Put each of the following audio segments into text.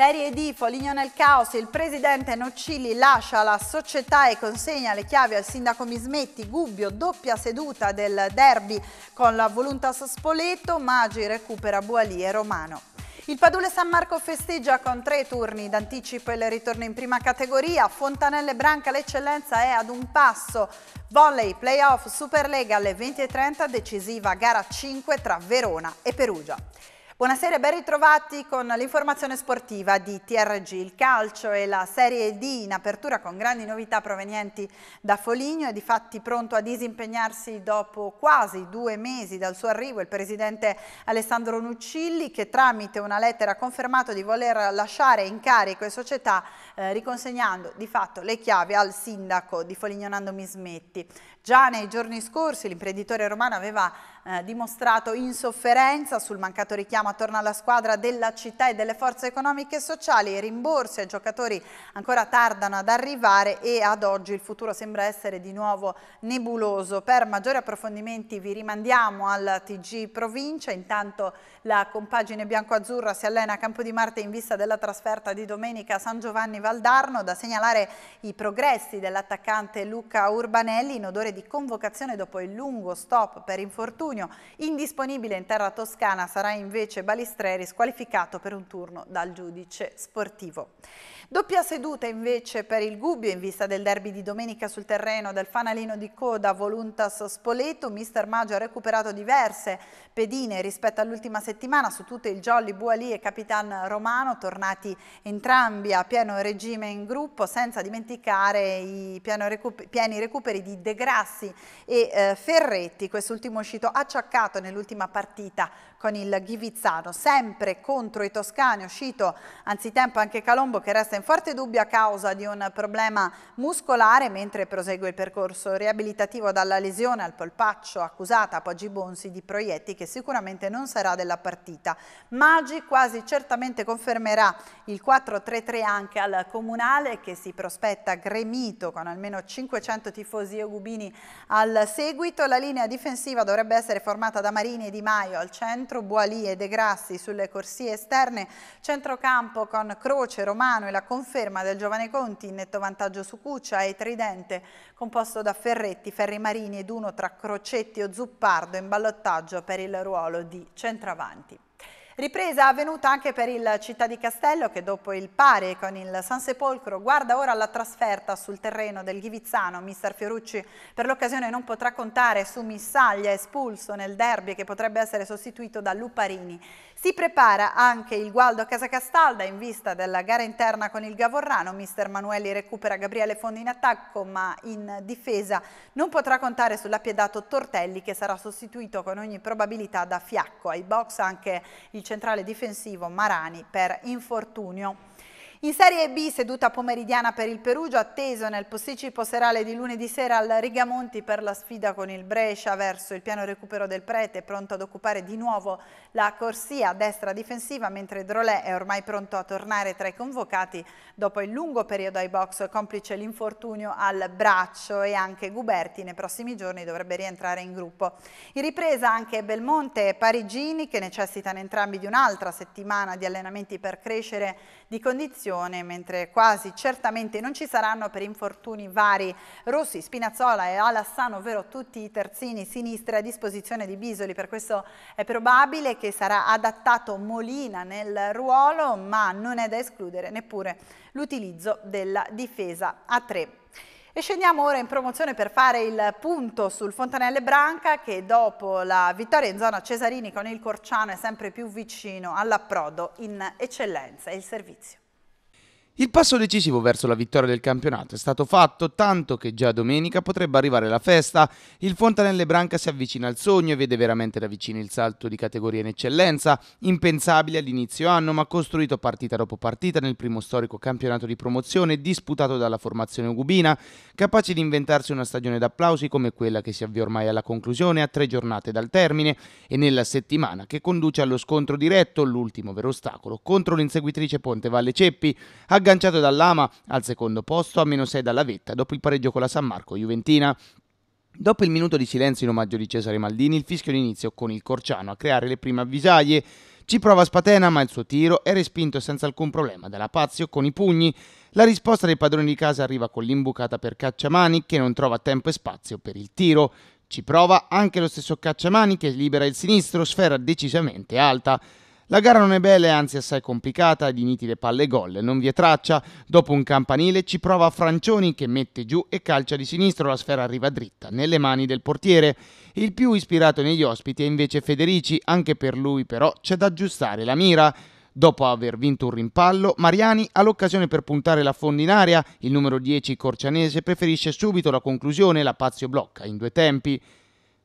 Serie D, Foligno nel caos, il presidente Nocilli lascia la società e consegna le chiavi al sindaco Mismetti, Gubbio, doppia seduta del derby con la Voluntas Spoleto, Maggi recupera Buali e Romano. Il Padule San Marco festeggia con tre turni d'anticipo il ritorno in prima categoria, Fontanelle Branca l'eccellenza è ad un passo, volley, playoff, Superlega alle 20.30, decisiva gara 5 tra Verona e Perugia. Buonasera ben ritrovati con l'informazione sportiva di TRG. Il calcio e la Serie D in apertura con grandi novità provenienti da Foligno e di fatti pronto a disimpegnarsi dopo quasi due mesi dal suo arrivo il presidente Alessandro Nuccilli che tramite una lettera ha confermato di voler lasciare in carico e società eh, riconsegnando di fatto le chiavi al sindaco di Foligno Nando Mismetti. Già nei giorni scorsi l'imprenditore romano aveva eh, dimostrato insofferenza sul mancato richiamo attorno alla squadra della città e delle forze economiche e sociali, i rimborsi ai giocatori ancora tardano ad arrivare e ad oggi il futuro sembra essere di nuovo nebuloso. Per maggiori approfondimenti vi rimandiamo al TG Provincia, intanto la compagine bianco-azzurra si allena a Campo di Marte in vista della trasferta di domenica a San Giovanni Valdarno, da segnalare i progressi dell'attaccante Luca Urbanelli in odore di convocazione dopo il lungo stop per infortunio giugno. Indisponibile in terra toscana sarà invece Balistreri squalificato per un turno dal giudice sportivo. Doppia seduta invece per il Gubbio in vista del derby di domenica sul terreno del fanalino di coda Voluntas Spoleto. Mister Maggio ha recuperato diverse pedine rispetto all'ultima settimana su tutte il Jolly Buali e Capitan Romano, tornati entrambi a pieno regime in gruppo, senza dimenticare i pieni recuperi di De Grassi e eh, Ferretti, quest'ultimo uscito a acciaccato nell'ultima partita con il Ghivizzano, sempre contro i toscani, uscito anzitempo anche Calombo che resta in forte dubbio a causa di un problema muscolare mentre prosegue il percorso riabilitativo dalla lesione al polpaccio accusata a Poggi Bonsi di proietti che sicuramente non sarà della partita. Maggi quasi certamente confermerà il 4-3-3 anche al Comunale che si prospetta gremito con almeno 500 tifosi e gubini al seguito. La linea difensiva dovrebbe essere essere formata da Marini e Di Maio al centro, Boalì e De Grassi sulle corsie esterne, centrocampo con Croce, Romano e la conferma del giovane Conti in netto vantaggio su Cuccia e Tridente composto da Ferretti, Ferri Marini ed uno tra Crocetti o Zuppardo in ballottaggio per il ruolo di centravanti. Ripresa avvenuta anche per il Città di Castello che dopo il pari con il San Sepolcro guarda ora la trasferta sul terreno del Ghivizzano. Mister Fiorucci per l'occasione non potrà contare su Missaglia espulso nel derby che potrebbe essere sostituito da Luparini. Si prepara anche il Gualdo a Casacastalda in vista della gara interna con il Gavorrano. Mister Manuelli recupera Gabriele Fondi in attacco ma in difesa non potrà contare sull'appiedato Tortelli che sarà sostituito con ogni probabilità da Fiacco. Ai box anche il centrale difensivo Marani per infortunio. In Serie B, seduta pomeridiana per il Perugia, atteso nel posticipo serale di lunedì sera al Rigamonti per la sfida con il Brescia verso il piano recupero del Prete, pronto ad occupare di nuovo la corsia destra difensiva, mentre Drolè è ormai pronto a tornare tra i convocati dopo il lungo periodo ai box, complice l'infortunio al braccio e anche Guberti nei prossimi giorni dovrebbe rientrare in gruppo. In ripresa anche Belmonte e Parigini che necessitano entrambi di un'altra settimana di allenamenti per crescere di condizioni prestazione, mentre quasi certamente non ci saranno per infortuni vari Rossi, Spinazzola e Alassano, ovvero tutti i terzini sinistri a disposizione di Bisoli, per questo è probabile che sarà adattato Molina nel ruolo, ma non è da escludere neppure l'utilizzo della difesa a tre. E scendiamo ora in promozione per fare il punto sul Fontanelle Branca che dopo la vittoria in zona Cesarini con il Corciano è sempre più vicino all'approdo in eccellenza e il servizio. Il passo decisivo verso la vittoria del campionato è stato fatto, tanto che già domenica potrebbe arrivare la festa. Il Fontanelle Branca si avvicina al sogno e vede veramente da vicino il salto di categoria in eccellenza, impensabile all'inizio anno, ma costruito partita dopo partita nel primo storico campionato di promozione disputato dalla formazione ugubina, capace di inventarsi una stagione d'applausi come quella che si avvia ormai alla conclusione a tre giornate dal termine e nella settimana che conduce allo scontro diretto, l'ultimo vero ostacolo, contro l'inseguitrice Ponte Valle Ceppi, a agganciato dall'Ama al secondo posto a meno 6 dalla vetta dopo il pareggio con la San Marco Juventina. Dopo il minuto di silenzio in omaggio di Cesare Maldini, il fischio d'inizio con il Corciano a creare le prime avvisaglie. Ci prova Spatena, ma il suo tiro è respinto senza alcun problema dalla Pazio con i pugni. La risposta dei padroni di casa arriva con l'imbucata per Cacciamani che non trova tempo e spazio per il tiro. Ci prova anche lo stesso Cacciamani che libera il sinistro, sfera decisamente alta. La gara non è bella e anzi assai complicata, di nitide palle e gol, non vi è traccia. Dopo un campanile ci prova Francioni che mette giù e calcia di sinistro, la sfera arriva dritta, nelle mani del portiere. Il più ispirato negli ospiti è invece Federici, anche per lui però c'è da aggiustare la mira. Dopo aver vinto un rimpallo, Mariani ha l'occasione per puntare la fondi in aria. Il numero 10 corcianese preferisce subito la conclusione, la Pazio blocca in due tempi.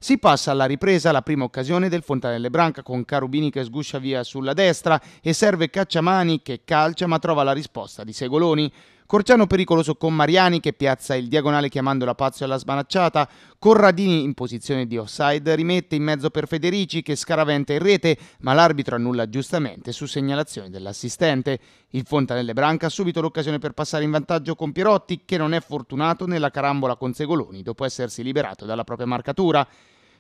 Si passa alla ripresa la prima occasione del Fontanelle Branca con Carubini che sguscia via sulla destra e serve Cacciamani che calcia ma trova la risposta di Segoloni. Corciano pericoloso con Mariani che piazza il diagonale chiamando la pazzo alla sbanacciata. Corradini in posizione di offside rimette in mezzo per Federici che scaraventa in rete ma l'arbitro annulla giustamente su segnalazione dell'assistente. Il Fontanelle Branca ha subito l'occasione per passare in vantaggio con Pierotti che non è fortunato nella carambola con Segoloni dopo essersi liberato dalla propria marcatura.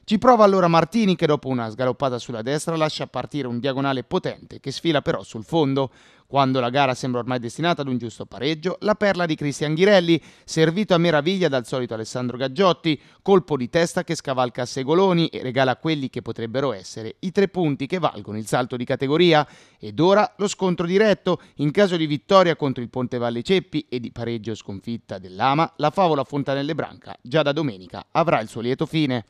Ci prova allora Martini che dopo una sgaloppata sulla destra lascia partire un diagonale potente che sfila però sul fondo. Quando la gara sembra ormai destinata ad un giusto pareggio, la perla di Cristian Ghirelli, servito a meraviglia dal solito Alessandro Gaggiotti, colpo di testa che scavalca a segoloni e regala quelli che potrebbero essere i tre punti che valgono il salto di categoria. Ed ora lo scontro diretto, in caso di vittoria contro il Ponte Valle Ceppi e di pareggio sconfitta dell'Ama, la favola Fontanelle Branca già da domenica avrà il suo lieto fine.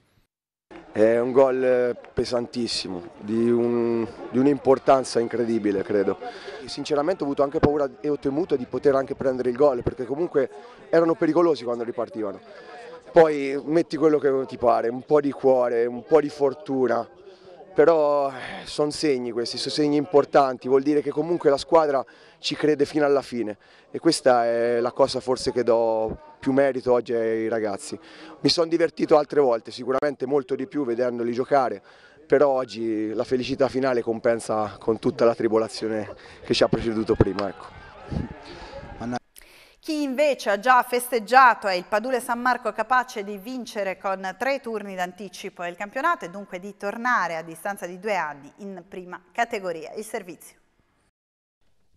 È un gol eh, pesantissimo, di, un'importanza incredibile credo. Sinceramente ho avuto anche paura e ho temuto di poter anche prendere il gol perché comunque erano pericolosi quando ripartivano. Poi metti quello che ti pare, un po' di cuore, un po' di fortuna, però eh, sono segni questi, sono segni importanti, vuol dire che comunque la squadra ci crede fino alla fine e questa è la cosa forse che do più merito oggi ai ragazzi. Mi sono divertito altre volte, sicuramente molto di più vedendoli giocare, però oggi la felicità finale compensa con tutta la tribolazione che ci ha preceduto prima. Ecco. Chi invece ha già festeggiato è il Padule San Marco capace di vincere con tre turni d'anticipo il campionato e dunque di tornare a distanza di due anni in prima categoria. Il servizio.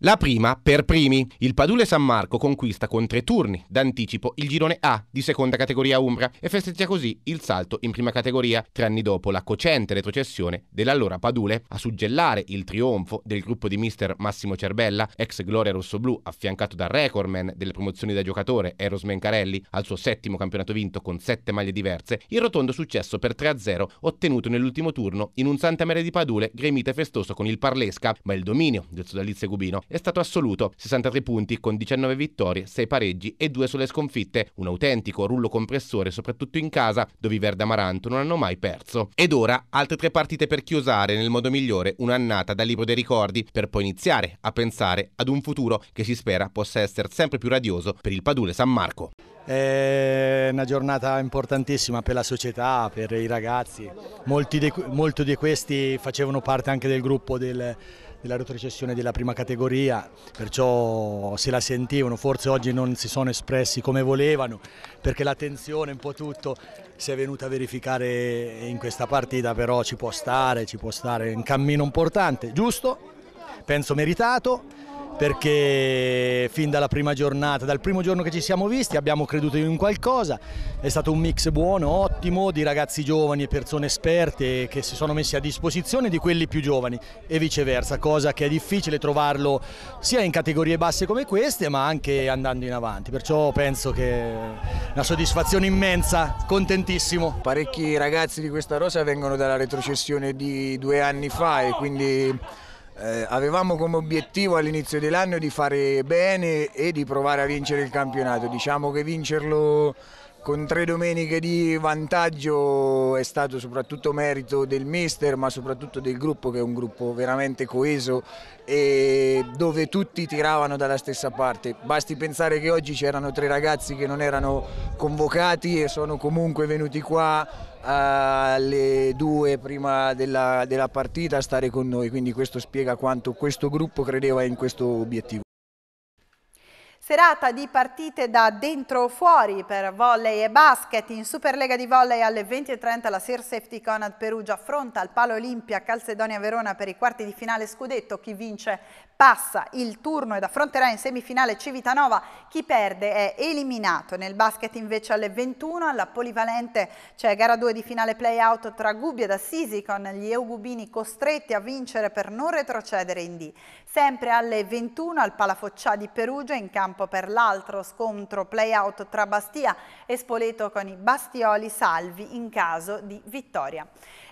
La prima per primi. Il Padule San Marco conquista con tre turni d'anticipo il girone A di seconda categoria Umbra e festeggia così il salto in prima categoria tre anni dopo la cocente retrocessione dell'allora Padule a suggellare il trionfo del gruppo di mister Massimo Cerbella, ex gloria rossoblù affiancato da recordman delle promozioni da giocatore Eros Mencarelli al suo settimo campionato vinto con sette maglie diverse, il rotondo successo per 3-0 ottenuto nell'ultimo turno in un Santa Maria di Padule gremita e festoso con il Parlesca, ma il dominio del sodalizio cubino è stato assoluto, 63 punti con 19 vittorie, 6 pareggi e 2 sulle sconfitte, un autentico rullo compressore soprattutto in casa dove i Verda Amaranto non hanno mai perso. Ed ora altre tre partite per chiusare nel modo migliore un'annata dal libro dei ricordi per poi iniziare a pensare ad un futuro che si spera possa essere sempre più radioso per il Padule San Marco. È una giornata importantissima per la società, per i ragazzi, molti di, molti di questi facevano parte anche del gruppo del della retrocessione della prima categoria, perciò se la sentivano, forse oggi non si sono espressi come volevano, perché l'attenzione un po' tutto si è venuta a verificare in questa partita, però ci può stare, ci può stare, un cammino importante, giusto, penso meritato perché fin dalla prima giornata, dal primo giorno che ci siamo visti abbiamo creduto in qualcosa, è stato un mix buono, ottimo di ragazzi giovani e persone esperte che si sono messi a disposizione di quelli più giovani e viceversa, cosa che è difficile trovarlo sia in categorie basse come queste ma anche andando in avanti, perciò penso che una soddisfazione immensa, contentissimo. Parecchi ragazzi di questa rosa vengono dalla retrocessione di due anni fa e quindi eh, avevamo come obiettivo all'inizio dell'anno di fare bene e di provare a vincere il campionato. Diciamo che vincerlo con tre domeniche di vantaggio è stato soprattutto merito del mister ma soprattutto del gruppo che è un gruppo veramente coeso e dove tutti tiravano dalla stessa parte. Basti pensare che oggi c'erano tre ragazzi che non erano convocati e sono comunque venuti qua alle due prima della, della partita a stare con noi, quindi questo spiega quanto questo gruppo credeva in questo obiettivo. Serata di partite da dentro o fuori per volley e basket. In Superlega di volley alle 20.30 la Sir Safety Conad Perugia affronta il Palo Olimpia Calcedonia Verona per i quarti di finale scudetto. Chi vince passa il turno ed affronterà in semifinale Civitanova. Chi perde è eliminato. Nel basket invece alle 21 alla Polivalente c'è gara 2 di finale play-out tra Gubbia ed Assisi con gli Eugubini costretti a vincere per non retrocedere in D. Sempre alle 21 al Palafoccia di Perugia in campo campo per l'altro scontro play-out tra Bastia e Spoleto con i Bastioli salvi in caso di vittoria.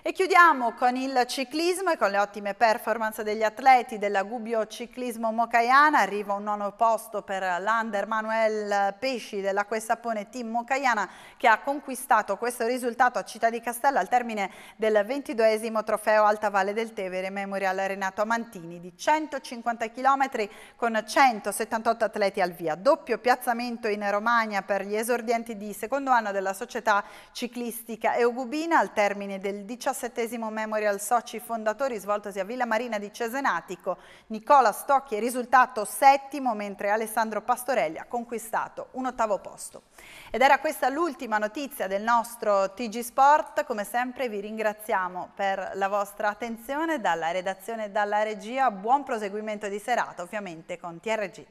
E chiudiamo con il ciclismo e con le ottime performance degli atleti della Gubbio Ciclismo Mocaiana. Arriva un nono posto per l'Under Manuel Pesci della Questapone Team Mocaiana che ha conquistato questo risultato a Città di Castello al termine del 22 trofeo Alta Valle del Tevere Memorial Renato Amantini di 150 km con 178 atleti al via. Doppio piazzamento in Romagna per gli esordienti di secondo anno della società ciclistica Eugubina al termine del 17 17 Memorial Soci Fondatori svoltosi a Villa Marina di Cesenatico, Nicola Stocchi è risultato settimo mentre Alessandro Pastorelli ha conquistato un ottavo posto. Ed era questa l'ultima notizia del nostro TG Sport, come sempre vi ringraziamo per la vostra attenzione dalla redazione e dalla regia, buon proseguimento di serata ovviamente con TRG.